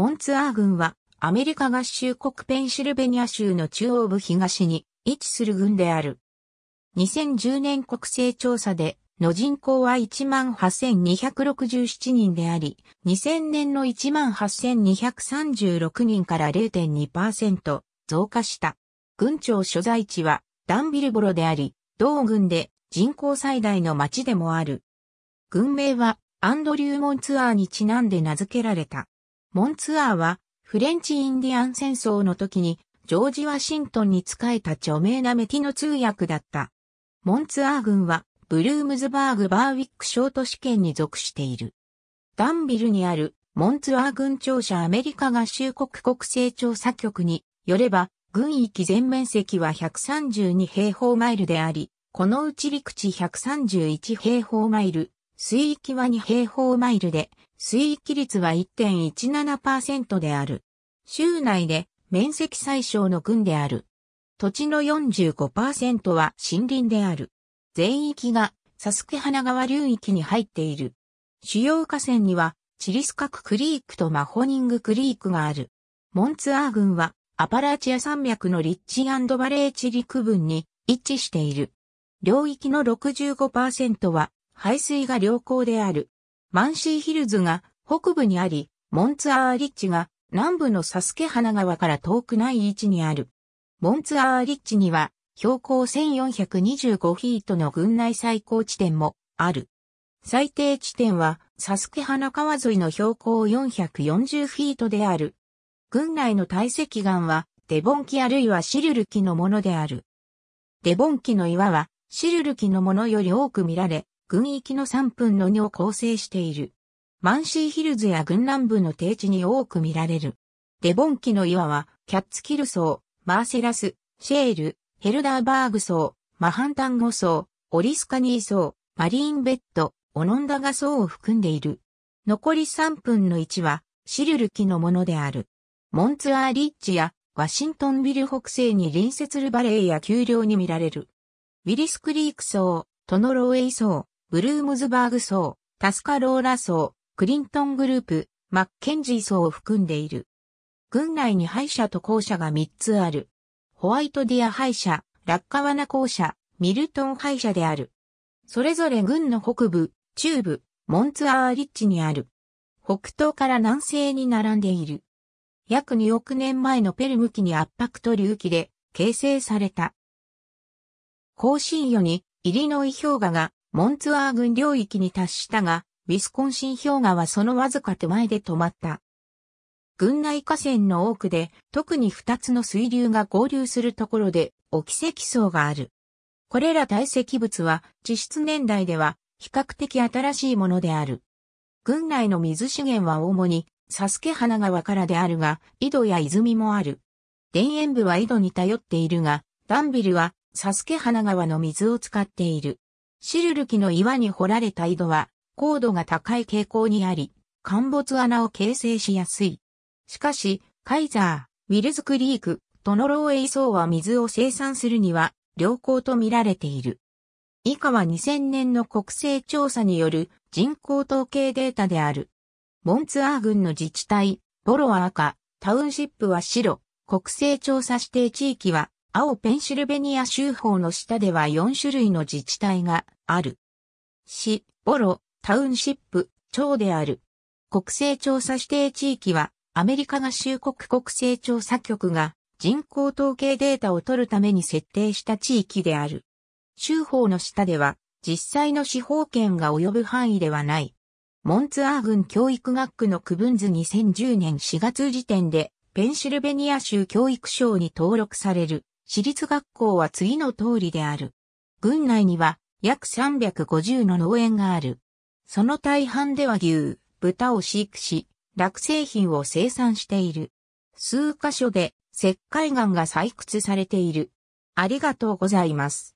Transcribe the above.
モンツアー軍はアメリカ合衆国ペンシルベニア州の中央部東に位置する軍である。2010年国勢調査での人口は18,267人であり、2000年の18,236人から0.2%増加した。郡庁所在地はダンビルボロであり、同軍で人口最大の町でもある。軍名はアンドリュー・モンツアーにちなんで名付けられた。モンツアーは、フレンチインディアン戦争の時に、ジョージ・ワシントンに仕えた著名なメティの通訳だった。モンツアー軍は、ブルームズバーグ・バーウィック小都市圏に属している。ダンビルにある、モンツアー軍庁舎アメリカ合衆国国勢調査局によれば、軍域全面積は132平方マイルであり、このうち陸地131平方マイル、水域は2平方マイルで、水域率は1.17%である。州内で面積最小の郡である。土地の45%は森林である。全域がサスケ花川流域に入っている。主要河川にはチリスカククリークとマホニングクリークがある。モンツアー郡はアパラチア山脈のリッチバレー地陸分に位置している。領域の65%は排水が良好である。マンシーヒルズが北部にあり、モンツアーリッチが南部のサスケ花川から遠くない位置にある。モンツアーリッチには標高1425フィートの群内最高地点もある。最低地点はサスケ花川沿いの標高440フィートである。群内の堆積岩はデボンキ、あるいはシルルキのものである。デボンキの岩はシルルキのものより多く見られ、群域の3分の2を構成している。マンシーヒルズや軍南部の低地に多く見られる。デボンキの岩は、キャッツキル層、マーセラス、シェール、ヘルダーバーグ層、マハンタンゴ層、オリスカニー層、マリーンベッド、オノンダガ層を含んでいる。残り3分の1は、シルルキのものである。モンツアーリッジや、ワシントンビル北西に隣接するバレーや丘陵に見られる。ウィリスクリーク層、トノロウェイ層、ブルームズバーグ層、タスカローラ層、クリントングループ、マッケンジー層を含んでいる。軍内に敗者と校舎が3つある。ホワイトディア敗者、ラッカワナ校舎、ミルトン敗者である。それぞれ軍の北部、中部、モンツアーリッチにある。北東から南西に並んでいる。約2億年前のペルム紀に圧迫と隆起で形成された。更新予にイリノイ氷河がモンツアー郡領域に達したが、ウィスコンシン氷河はそのわずか手前で止まった。群内河川の多くで、特に二つの水流が合流するところで、沖積層がある。これら堆積物は、地質年代では、比較的新しいものである。群内の水資源は主に、サスケ花川からであるが、井戸や泉もある。田園部は井戸に頼っているが、ダンビルはサスケ花川の水を使っている。シルルキの岩に掘られた井戸は、高度が高い傾向にあり、陥没穴を形成しやすい。しかし、カイザー、ウィルズクリーク、トノローエイソーは水を生産するには良好と見られている。以下は2000年の国勢調査による人口統計データである。モンツアー郡の自治体、ボロは赤、タウンシップは白、国勢調査指定地域は青ペンシルベニア州法の下では4種類の自治体がある。市、ボロ、タウンシップ、町である。国勢調査指定地域は、アメリカ合衆国国勢調査局が人口統計データを取るために設定した地域である。州法の下では、実際の司法権が及ぶ範囲ではない。モンツアー郡教育学区の区分図2010年4月時点で、ペンシルベニア州教育省に登録される。私立学校は次の通りである。郡内には約350の農園がある。その大半では牛、豚を飼育し、落成品を生産している。数箇所で石灰岩が採掘されている。ありがとうございます。